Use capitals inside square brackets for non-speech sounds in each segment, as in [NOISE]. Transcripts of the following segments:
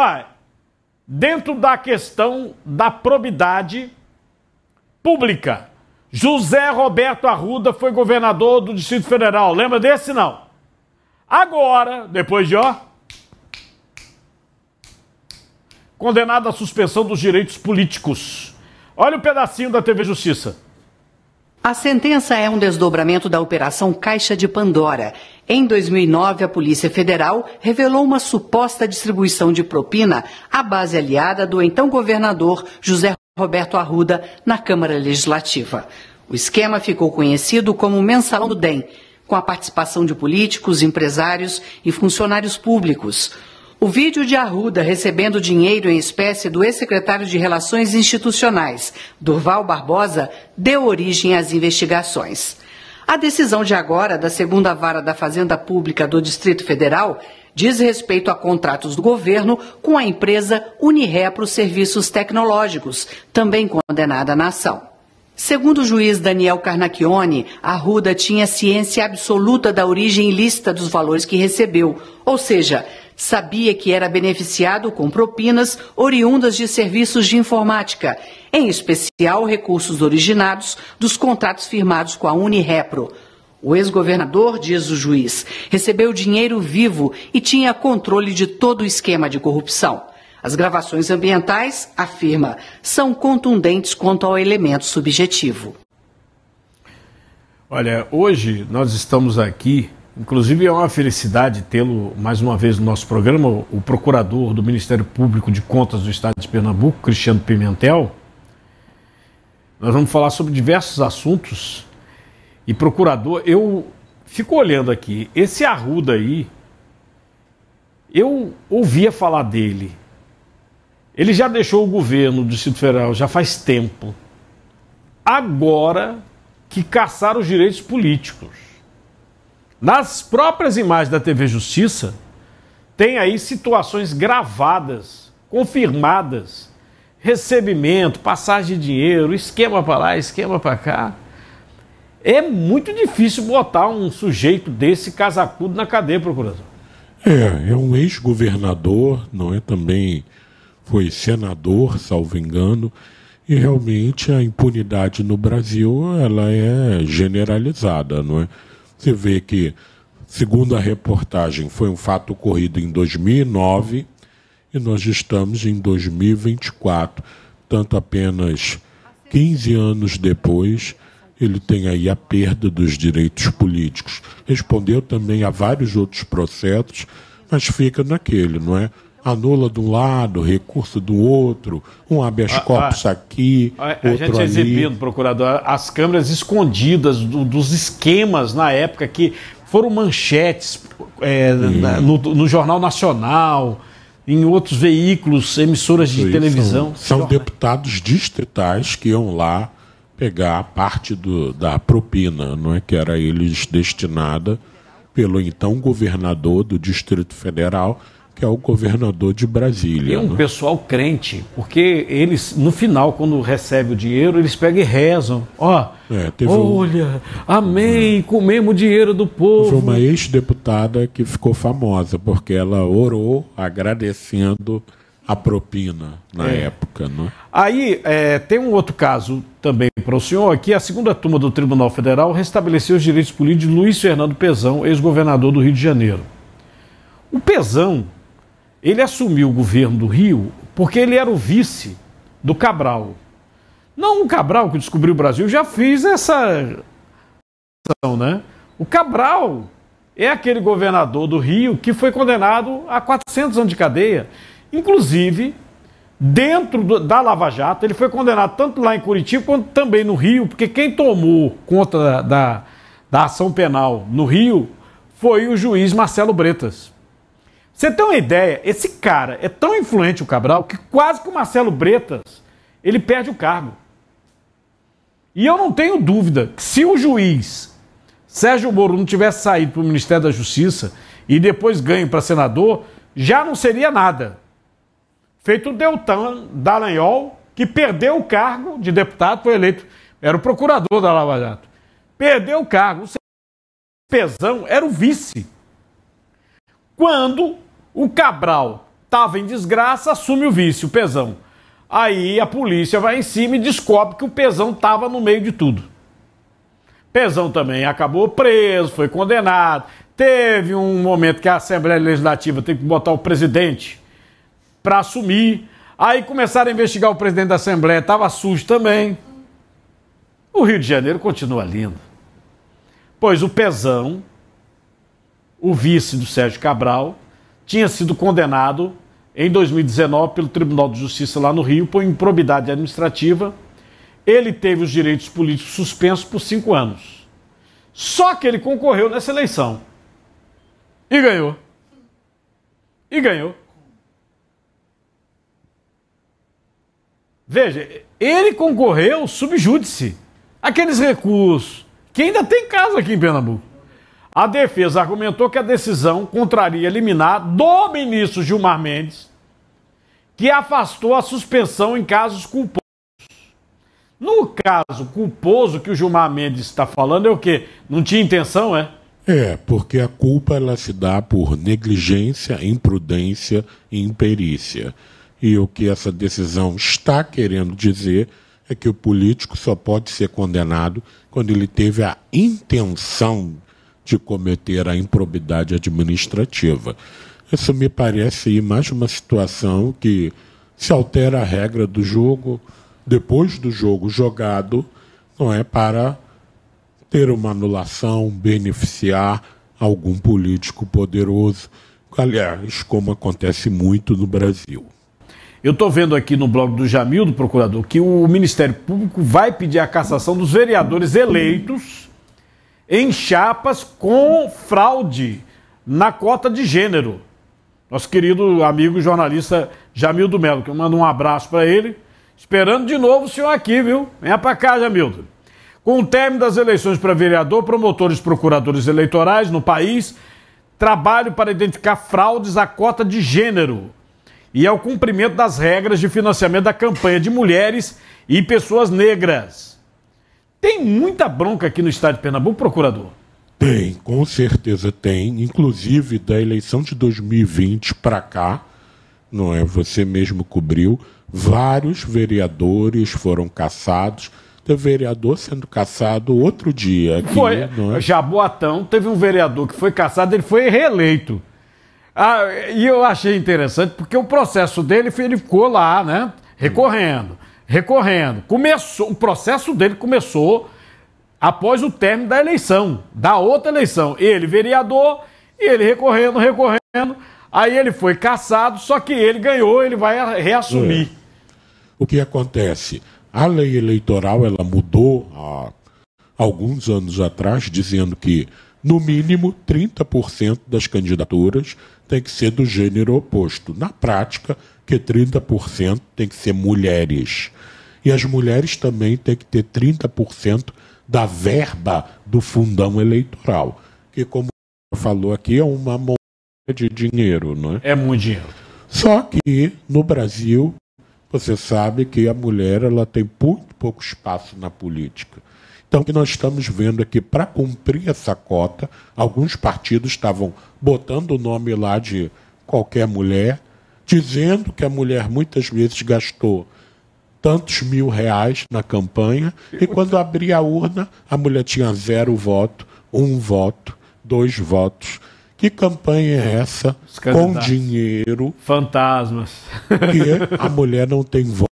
Ah, dentro da questão da probidade pública, José Roberto Arruda foi governador do Distrito Federal. Lembra desse não? Agora, depois de ó, condenado à suspensão dos direitos políticos. Olha o um pedacinho da TV Justiça. A sentença é um desdobramento da Operação Caixa de Pandora. Em 2009, a Polícia Federal revelou uma suposta distribuição de propina à base aliada do então governador José Roberto Arruda na Câmara Legislativa. O esquema ficou conhecido como Mensalão do DEM, com a participação de políticos, empresários e funcionários públicos. O vídeo de Arruda recebendo dinheiro em espécie do ex-secretário de Relações Institucionais, Durval Barbosa, deu origem às investigações. A decisão de agora da segunda vara da Fazenda Pública do Distrito Federal diz respeito a contratos do governo com a empresa os Serviços Tecnológicos, também condenada na ação. Segundo o juiz Daniel Carnacchione, a Ruda tinha ciência absoluta da origem ilícita dos valores que recebeu, ou seja, sabia que era beneficiado com propinas oriundas de serviços de informática, em especial recursos originados dos contratos firmados com a Unirepro. O ex-governador, diz o juiz, recebeu dinheiro vivo e tinha controle de todo o esquema de corrupção. As gravações ambientais, afirma, são contundentes quanto ao elemento subjetivo. Olha, hoje nós estamos aqui Inclusive é uma felicidade tê-lo mais uma vez no nosso programa, o procurador do Ministério Público de Contas do Estado de Pernambuco, Cristiano Pimentel. Nós vamos falar sobre diversos assuntos. E procurador, eu fico olhando aqui, esse Arruda aí, eu ouvia falar dele. Ele já deixou o governo do Distrito Federal já faz tempo. Agora que caçaram os direitos políticos nas próprias imagens da TV Justiça, tem aí situações gravadas, confirmadas, recebimento, passagem de dinheiro, esquema para lá, esquema para cá. É muito difícil botar um sujeito desse casacudo na cadeia, procurador. É, é um ex-governador, não é? Também foi senador, salvo engano, e realmente a impunidade no Brasil ela é generalizada, não é? Você vê que, segundo a reportagem, foi um fato ocorrido em 2009 e nós estamos em 2024. Tanto apenas 15 anos depois, ele tem aí a perda dos direitos políticos. Respondeu também a vários outros processos, mas fica naquele, não é? anula de um lado, recurso do outro, um habeas ah, corpus a, ah, a, aqui, ah, a, outro a gente é exibindo, procurador, as câmeras escondidas do, dos esquemas na época que foram manchetes é, na, no, no, Jornal Nacional, em outros veículos, emissoras de televisão. São, são deputados distritais que iam lá pegar parte do, da propina, não é que era eles destinada pelo então governador do Distrito Federal que é o governador de Brasília. É um né? pessoal crente, porque eles, no final, quando recebem o dinheiro, eles pegam e rezam. Ó, é, olha, um... amém, comemos o dinheiro do povo. Foi uma ex-deputada que ficou famosa, porque ela orou agradecendo a propina na é. época. Né? Aí é, tem um outro caso também para o senhor aqui. A segunda turma do Tribunal Federal restabeleceu os direitos políticos de Luiz Fernando Pezão, ex-governador do Rio de Janeiro. O Pezão ele assumiu o governo do Rio porque ele era o vice do Cabral. Não o Cabral que descobriu o Brasil, já fiz essa. Né? O Cabral é aquele governador do Rio que foi condenado a 400 anos de cadeia. Inclusive, dentro da Lava Jato, ele foi condenado tanto lá em Curitiba quanto também no Rio, porque quem tomou conta da, da, da ação penal no Rio foi o juiz Marcelo Bretas. Você tem uma ideia? Esse cara é tão influente, o Cabral, que quase que o Marcelo Bretas ele perde o cargo. E eu não tenho dúvida que se o juiz Sérgio Moro não tivesse saído para o Ministério da Justiça e depois ganho para senador, já não seria nada. Feito o Deltan Dallagnol, que perdeu o cargo de deputado, foi eleito, era o procurador da Lava Jato. Perdeu o cargo. O Pesão era o vice. Quando o Cabral estava em desgraça, assume o vice, o Pezão. Aí a polícia vai em cima e descobre que o Pezão estava no meio de tudo. Pezão também acabou preso, foi condenado. Teve um momento que a Assembleia Legislativa teve que botar o presidente para assumir. Aí começaram a investigar o presidente da Assembleia, estava sujo também. O Rio de Janeiro continua lindo. Pois o Pezão, o vice do Sérgio Cabral, tinha sido condenado em 2019 pelo Tribunal de Justiça lá no Rio por improbidade administrativa. Ele teve os direitos políticos suspensos por cinco anos. Só que ele concorreu nessa eleição e ganhou. E ganhou. Veja, ele concorreu subjúdice. Aqueles recursos que ainda tem caso aqui em Pernambuco. A defesa argumentou que a decisão contraria liminar do ministro Gilmar Mendes, que afastou a suspensão em casos culposos. No caso culposo que o Gilmar Mendes está falando, é o quê? Não tinha intenção, é? É, porque a culpa ela se dá por negligência, imprudência e imperícia. E o que essa decisão está querendo dizer é que o político só pode ser condenado quando ele teve a intenção de cometer a improbidade administrativa. Isso me parece mais uma situação que se altera a regra do jogo depois do jogo jogado, não é para ter uma anulação, beneficiar algum político poderoso, aliás, como acontece muito no Brasil. Eu estou vendo aqui no blog do Jamil, do procurador, que o Ministério Público vai pedir a cassação dos vereadores eleitos em chapas com fraude na cota de gênero. Nosso querido amigo jornalista Jamildo Melo, que eu mando um abraço para ele. Esperando de novo o senhor aqui, viu? Venha para cá, Jamildo. Com o término das eleições para vereador, promotores e procuradores eleitorais no país trabalham para identificar fraudes à cota de gênero e ao cumprimento das regras de financiamento da campanha de mulheres e pessoas negras. Tem muita bronca aqui no estado de Pernambuco, procurador? Tem, com certeza tem. Inclusive da eleição de 2020 para cá, não é? Você mesmo cobriu, vários vereadores foram caçados. Teve vereador sendo caçado outro dia. Aqui, foi. É? Jaboatão teve um vereador que foi caçado, ele foi reeleito. Ah, e eu achei interessante porque o processo dele ele ficou lá, né? Recorrendo recorrendo. Começou, o processo dele começou após o término da eleição, da outra eleição. Ele, vereador, e ele recorrendo, recorrendo. Aí ele foi cassado, só que ele ganhou, ele vai reassumir. É. O que acontece? A lei eleitoral ela mudou há alguns anos atrás, dizendo que no mínimo 30% das candidaturas tem que ser do gênero oposto. Na prática, que 30% tem que ser mulheres. E as mulheres também têm que ter 30% da verba do fundão eleitoral, que, como falou aqui, é uma montanha de dinheiro, não é? É muito dinheiro. Só que no Brasil, você sabe que a mulher ela tem muito pouco espaço na política. Então, o que nós estamos vendo é para cumprir essa cota, alguns partidos estavam botando o nome lá de qualquer mulher, dizendo que a mulher muitas vezes gastou tantos mil reais na campanha e quando abria a urna, a mulher tinha zero voto, um voto, dois votos. Que campanha é essa com dinheiro? Fantasmas. Que a mulher não tem voto.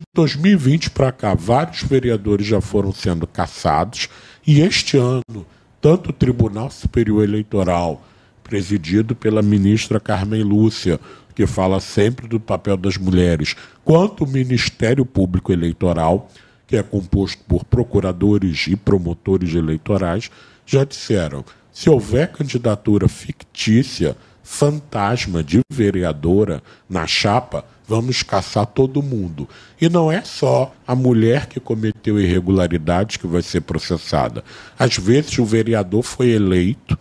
De 2020 para cá, vários vereadores já foram sendo cassados e este ano, tanto o Tribunal Superior Eleitoral, presidido pela ministra Carmen Lúcia, que fala sempre do papel das mulheres, quanto o Ministério Público Eleitoral, que é composto por procuradores e promotores eleitorais, já disseram: se houver candidatura fictícia, fantasma de vereadora na chapa, vamos caçar todo mundo. E não é só a mulher que cometeu irregularidades que vai ser processada. Às vezes o vereador foi eleito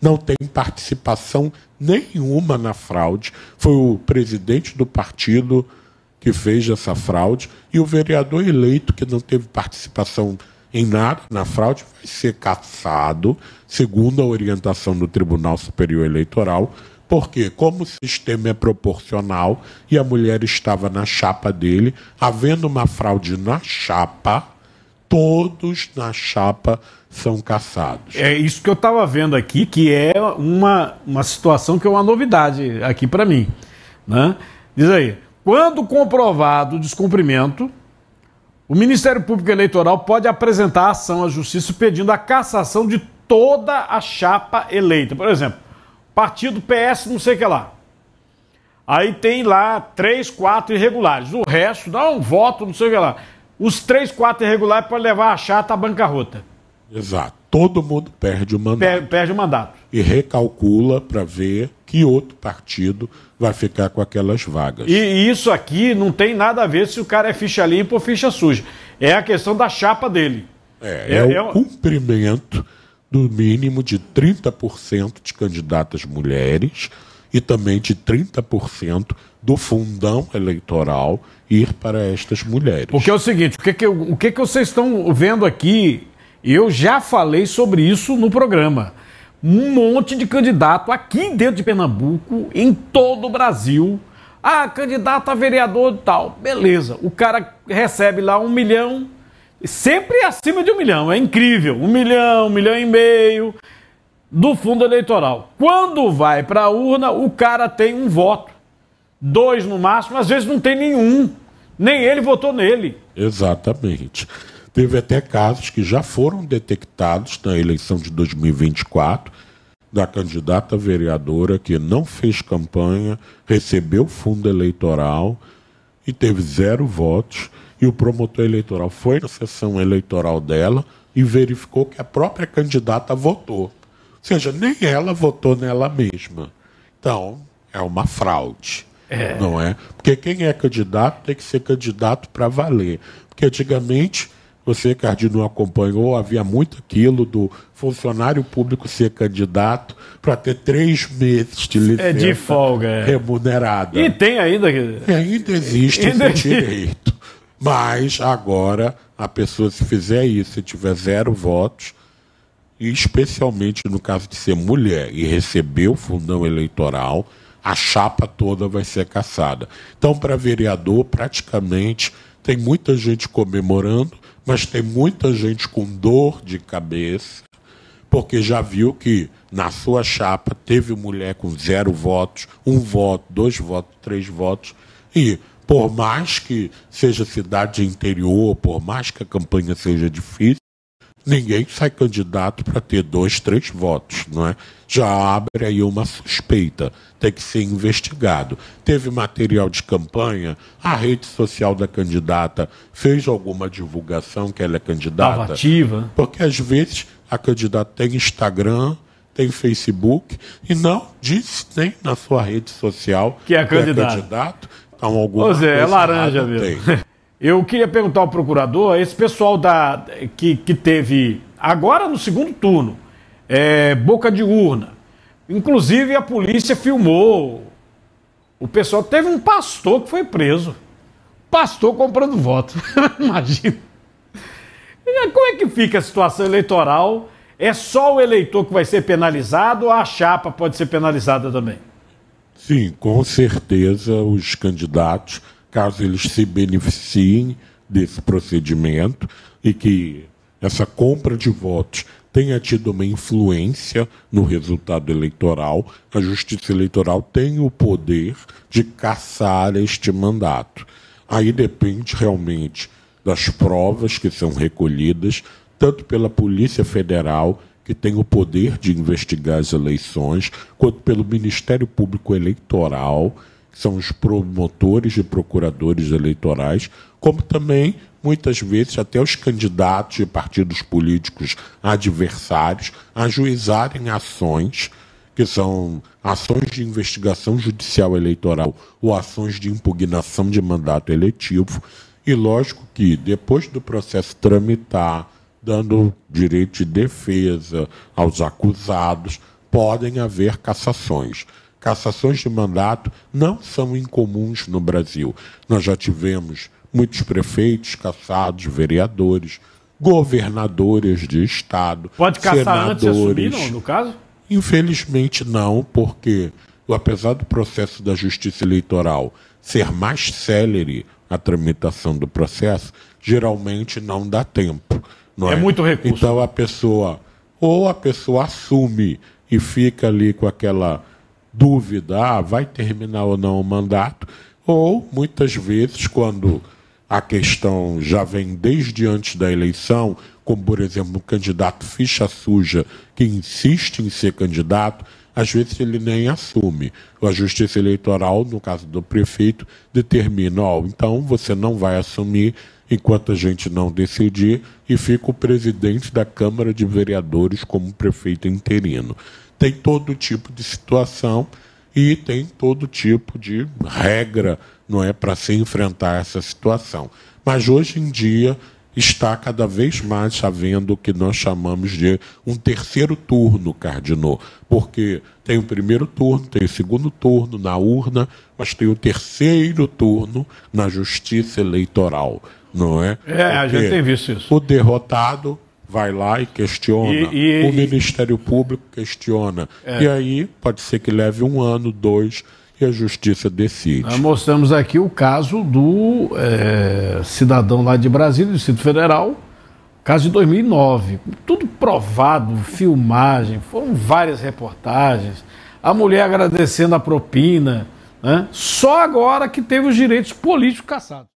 não tem participação nenhuma na fraude. Foi o presidente do partido que fez essa fraude e o vereador eleito que não teve participação em nada na fraude vai ser caçado, segundo a orientação do Tribunal Superior Eleitoral, porque, como o sistema é proporcional e a mulher estava na chapa dele, havendo uma fraude na chapa, todos na chapa são caçados. É isso que eu estava vendo aqui, que é uma, uma situação que é uma novidade aqui para mim. Né? Diz aí, quando comprovado o descumprimento, o Ministério Público Eleitoral pode apresentar a ação à Justiça pedindo a cassação de toda a chapa eleita. Por exemplo, partido PS não sei o que lá. Aí tem lá três, quatro irregulares. O resto dá um voto, não sei o que lá os três, quatro irregulares podem levar a chata à bancarrota. Exato. Todo mundo perde o mandato. perde o mandato. E recalcula para ver que outro partido vai ficar com aquelas vagas. E, e isso aqui não tem nada a ver se o cara é ficha limpa ou ficha suja. É a questão da chapa dele. É, é, é o é... cumprimento do mínimo de 30% de candidatas mulheres e também de 30% do fundão eleitoral ir para estas mulheres. Porque é o seguinte, o que, que, o que, que vocês estão vendo aqui, eu já falei sobre isso no programa. Um monte de candidato aqui dentro de Pernambuco, em todo o Brasil. Ah, candidato a vereador e tal. Beleza, o cara recebe lá um milhão, sempre acima de um milhão, é incrível. Um milhão, um milhão e meio do fundo eleitoral. Quando vai para a urna, o cara tem um voto, dois no máximo, às vezes não tem nenhum. Nem ele votou nele. Exatamente. Teve até casos que já foram detectados na eleição de 2024 da candidata vereadora que não fez campanha, recebeu fundo eleitoral e teve zero votos. E o promotor eleitoral foi na sessão eleitoral dela e verificou que a própria candidata votou seja, nem ela votou nela mesma. Então, é uma fraude. É. Não é? Porque quem é candidato tem que ser candidato para valer. Porque antigamente, você, Cardino, acompanhou, havia muito aquilo do funcionário público ser candidato para ter três meses de licença é de folga, é. remunerada. E tem ainda. E ainda existe ainda... esse direito. Mas agora a pessoa, se fizer isso e tiver zero votos, e especialmente no caso de ser mulher e receber o fundão eleitoral, a chapa toda vai ser caçada. Então, para vereador, praticamente tem muita gente comemorando, mas tem muita gente com dor de cabeça, porque já viu que na sua chapa teve mulher com zero votos, um voto, dois votos, três votos, e por mais que seja cidade interior, por mais que a campanha seja difícil, Ninguém sai candidato para ter dois, três votos, não é? Já abre aí uma suspeita, tem que ser investigado. Teve material de campanha, a rede social da candidata fez alguma divulgação que ela é candidata? Tava ativa. Porque às vezes a candidata tem Instagram, tem Facebook e não disse nem na sua rede social que é, que candidato. é candidato. Então, alguma Ou seja, é laranja mesmo. Tem. Eu queria perguntar ao procurador, esse pessoal da, que, que teve agora no segundo turno, é, boca de urna. Inclusive a polícia filmou. O pessoal teve um pastor que foi preso. Pastor comprando voto. [LAUGHS] Imagina. Como é que fica a situação eleitoral? É só o eleitor que vai ser penalizado ou a chapa pode ser penalizada também? Sim, com certeza os candidatos caso eles se beneficiem desse procedimento e que essa compra de votos tenha tido uma influência no resultado eleitoral, a Justiça Eleitoral tem o poder de caçar este mandato. Aí depende realmente das provas que são recolhidas, tanto pela Polícia Federal, que tem o poder de investigar as eleições, quanto pelo Ministério Público Eleitoral, que são os promotores e procuradores eleitorais, como também, muitas vezes, até os candidatos de partidos políticos adversários ajuizarem ações que são ações de investigação judicial eleitoral ou ações de impugnação de mandato eletivo. E lógico que, depois do processo tramitar, dando direito de defesa aos acusados, podem haver cassações cassações de mandato não são incomuns no Brasil. Nós já tivemos muitos prefeitos cassados, vereadores, governadores de estado, Pode caçar senadores. antes de assumir, não, no caso? Infelizmente não, porque apesar do processo da justiça eleitoral ser mais célere a tramitação do processo, geralmente não dá tempo. Não é, é muito recurso. Então a pessoa ou a pessoa assume e fica ali com aquela dúvida, vai terminar ou não o mandato, ou muitas vezes quando a questão já vem desde antes da eleição, como por exemplo o candidato ficha suja que insiste em ser candidato, às vezes ele nem assume. A Justiça Eleitoral, no caso do prefeito, determina: oh, então você não vai assumir enquanto a gente não decidir, e fica o presidente da Câmara de Vereadores como prefeito interino tem todo tipo de situação e tem todo tipo de regra, não é, para se enfrentar essa situação. Mas hoje em dia está cada vez mais havendo o que nós chamamos de um terceiro turno, Cardinô, porque tem o primeiro turno, tem o segundo turno na urna, mas tem o terceiro turno na justiça eleitoral, não é? É, porque a gente tem visto isso. O derrotado vai lá e questiona. E, e, o Ministério Público questiona. É. E aí pode ser que leve um ano, dois, e a justiça decide. Nós mostramos aqui o caso do é, cidadão lá de Brasília, do Distrito Federal, caso de 2009. Tudo provado, filmagem, foram várias reportagens. A mulher agradecendo a propina. Né? Só agora que teve os direitos políticos caçados.